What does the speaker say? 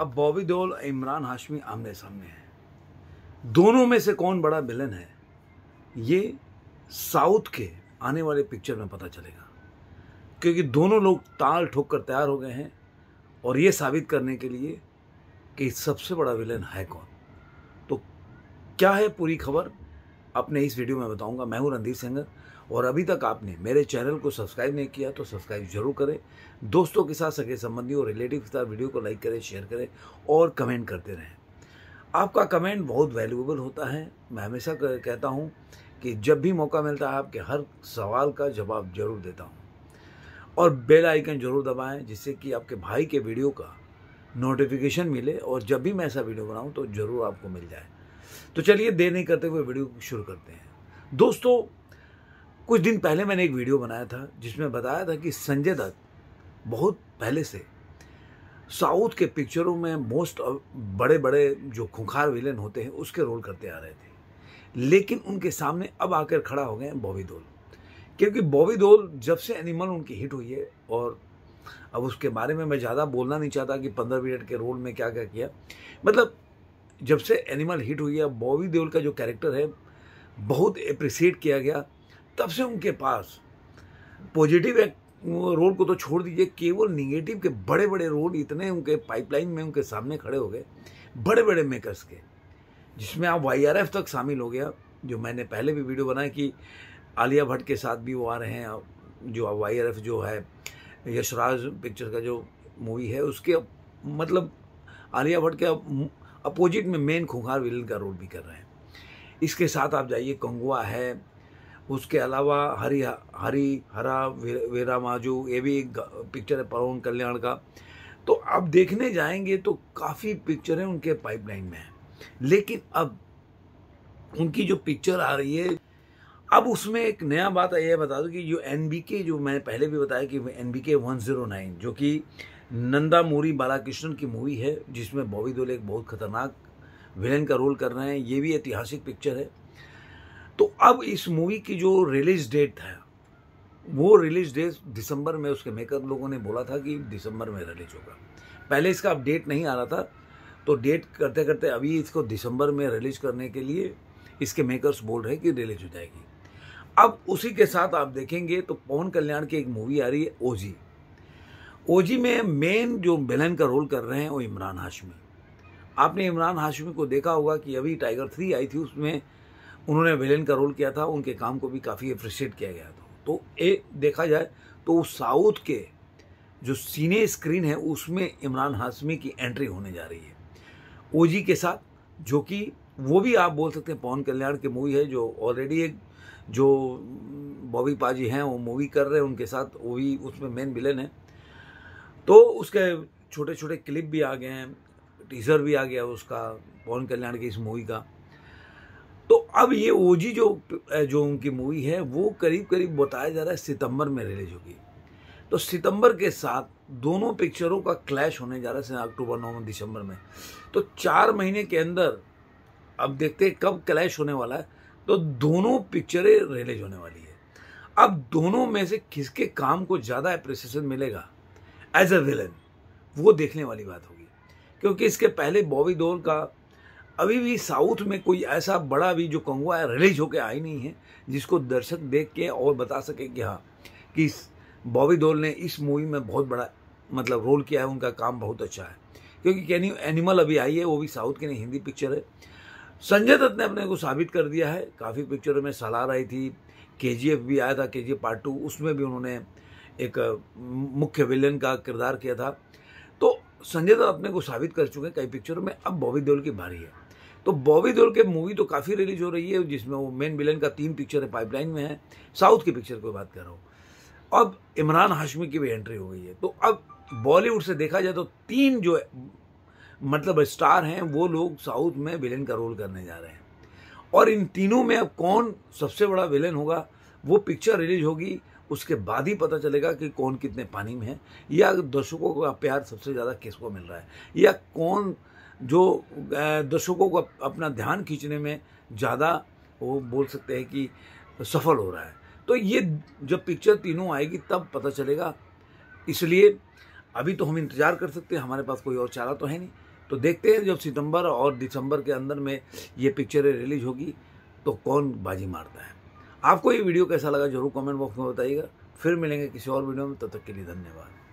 अब बॉबी देओल इमरान हाशमी आमने सामने हैं दोनों में से कौन बड़ा विलन है ये साउथ के आने वाले पिक्चर में पता चलेगा क्योंकि दोनों लोग ताल ठोक कर तैयार हो गए हैं और ये साबित करने के लिए कि सबसे बड़ा विलन है कौन तो क्या है पूरी खबर अपने इस वीडियो में बताऊंगा मैं हूं रणदीप सिंह और अभी तक आपने मेरे चैनल को सब्सक्राइब नहीं किया तो सब्सक्राइब जरूर करें दोस्तों के साथ सगे संबंधियों रिलेटिव के साथ वीडियो को लाइक करें शेयर करें और कमेंट करते रहें आपका कमेंट बहुत वैल्यूएबल होता है मैं हमेशा कहता हूँ कि जब भी मौका मिलता है आपके हर सवाल का जवाब जरूर देता हूँ और बेल आइकन जरूर दबाएं जिससे कि आपके भाई के वीडियो का नोटिफिकेशन मिले और जब भी मैं ऐसा वीडियो बनाऊँ तो ज़रूर आपको मिल जाए तो चलिए देर नहीं करते हुए वीडियो शुरू करते हैं दोस्तों कुछ दिन पहले मैंने एक वीडियो बनाया था जिसमें बताया था कि संजय दत्त बहुत पहले से साउथ के पिक्चरों में मोस्ट बड़े बड़े जो खुंखार विलेन होते हैं उसके रोल करते आ रहे थे लेकिन उनके सामने अब आकर खड़ा हो गए हैं बॉबी दोल क्योंकि बॉबी दोल जब से एनिमल उनकी हिट हुई है और अब उसके बारे में मैं ज़्यादा बोलना नहीं चाहता कि पंद्रह मिनट के रोल में क्या क्या किया मतलब जब से एनिमल हिट हुई है बॉबी देओल का जो कैरेक्टर है बहुत अप्रिसिएट किया गया तब से उनके पास पॉजिटिव रोल को तो छोड़ दीजिए केवल निगेटिव के बड़े बड़े रोल इतने उनके पाइपलाइन में उनके सामने खड़े हो गए बड़े बड़े मेकर्स के जिसमें आप वाई तक शामिल हो गया जो मैंने पहले भी वीडियो बनाया कि आलिया भट्ट के साथ भी वो आ रहे हैं जो वाई जो है यशराज पिक्चर का जो मूवी है उसके मतलब आलिया भट्ट के अपोजिट में मेन खुंखार विलन का रोल भी कर रहे हैं इसके साथ आप जाइए कंगुआ है उसके अलावा हरी हरी हरा वे, वेरा माजू ये भी एक पिक्चर है पवन कल्याण का तो आप देखने जाएंगे तो काफ़ी पिक्चरें उनके पाइपलाइन में हैं लेकिन अब उनकी जो पिक्चर आ रही है अब उसमें एक नया बात यह बता दूं कि जो एन जो मैंने पहले भी बताया कि N B K one zero nine जो कि नंदा मूरी बालाकृष्णन की मूवी है जिसमें बॉबी दोले एक बहुत खतरनाक विलेन का रोल कर रहे हैं ये भी ऐतिहासिक पिक्चर है तो अब इस मूवी की जो रिलीज डेट है वो रिलीज डेट दिसंबर में उसके मेकर लोगों ने बोला था कि दिसंबर में रिलीज होगा पहले इसका अपडेट नहीं आ रहा था तो डेट करते करते अभी इसको दिसंबर में रिलीज करने के लिए इसके मेकर्स बोल रहे हैं कि रिलीज हो जाएगी अब उसी के साथ आप देखेंगे तो पवन कल्याण की एक मूवी आ रही है ओजी ओजी में मेन जो विलन का रोल कर रहे हैं वो इमरान हाशमी आपने इमरान हाशमी को देखा होगा कि अभी टाइगर थ्री आई थी उसमें उन्होंने विलेन का रोल किया था उनके काम को भी काफ़ी अप्रिशिएट किया गया था तो ए देखा जाए तो उस साउथ के जो सीने स्क्रीन है उसमें इमरान हाशमी की एंट्री होने जा रही है ओजी के साथ जो कि वो भी आप बोल सकते हैं पवन कल्याण की मूवी है जो ऑलरेडी एक जो बॉबी पाजी हैं वो मूवी कर रहे हैं उनके साथ वो भी उसमें मेन विलेन है तो उसके छोटे छोटे क्लिप भी आ गए हैं टीजर भी आ गया उसका पवन कल्याण की इस मूवी का तो अब ये ओजी जो जो उनकी मूवी है वो करीब करीब बताया जा रहा है सितंबर में रिलीज होगी तो सितंबर के साथ दोनों पिक्चरों का क्लैश होने जा रहा है अक्टूबर नवंबर दिसंबर में तो चार महीने के अंदर अब देखते हैं कब क्लैश होने वाला है तो दोनों पिक्चरें रिलीज होने वाली है अब दोनों में से किसके काम को ज़्यादा अप्रिसिएशन मिलेगा एज अ विलन वो देखने वाली बात होगी क्योंकि इसके पहले बॉबी दोल का अभी भी साउथ में कोई ऐसा बड़ा भी जो कंगुआ है रिलीज होकर आई नहीं है जिसको दर्शक देख के और बता सके कि हाँ कि बॉबी दोल ने इस मूवी में बहुत बड़ा मतलब रोल किया है उनका काम बहुत अच्छा है क्योंकि कैनी एनिमल अभी आई है वो भी साउथ की नहीं हिंदी पिक्चर है संजय दत्त ने अपने को साबित कर दिया है काफ़ी पिक्चरों में सलार आई थी के भी आया था के पार्ट टू उसमें भी उन्होंने एक मुख्य विलन का किरदार किया था तो संजय दत्त अपने को साबित कर चुके हैं कई पिक्चरों में अब बॉबी देओल की भारी है तो बॉबी देओल के मूवी तो काफ़ी रिलीज हो रही है जिसमें वो मेन विलन का तीन पिक्चर है पाइपलाइन में है साउथ की पिक्चर की बात कर रहा हूँ अब इमरान हाशमी की भी एंट्री हो गई है तो अब बॉलीवुड से देखा जाए तो तीन जो मतलब स्टार हैं वो लोग साउथ में विलेन का रोल करने जा रहे हैं और इन तीनों में अब कौन सबसे बड़ा विलेन होगा वो पिक्चर रिलीज होगी उसके बाद ही पता चलेगा कि कौन कितने पानी में है या दर्शकों का प्यार सबसे ज़्यादा किसको मिल रहा है या कौन जो दर्शकों को अपना ध्यान खींचने में ज़्यादा वो बोल सकते हैं कि सफल हो रहा है तो ये जब पिक्चर तीनों आएगी तब पता चलेगा इसलिए अभी तो हम इंतज़ार कर सकते हैं हमारे पास कोई और चारा तो है नहीं तो देखते हैं जब सितंबर और दिसंबर के अंदर में ये पिक्चरें रिलीज होगी तो कौन बाजी मारता है आपको ये वीडियो कैसा लगा जरूर कमेंट बॉक्स में बताइएगा फिर मिलेंगे किसी और वीडियो में तब तो तक के लिए धन्यवाद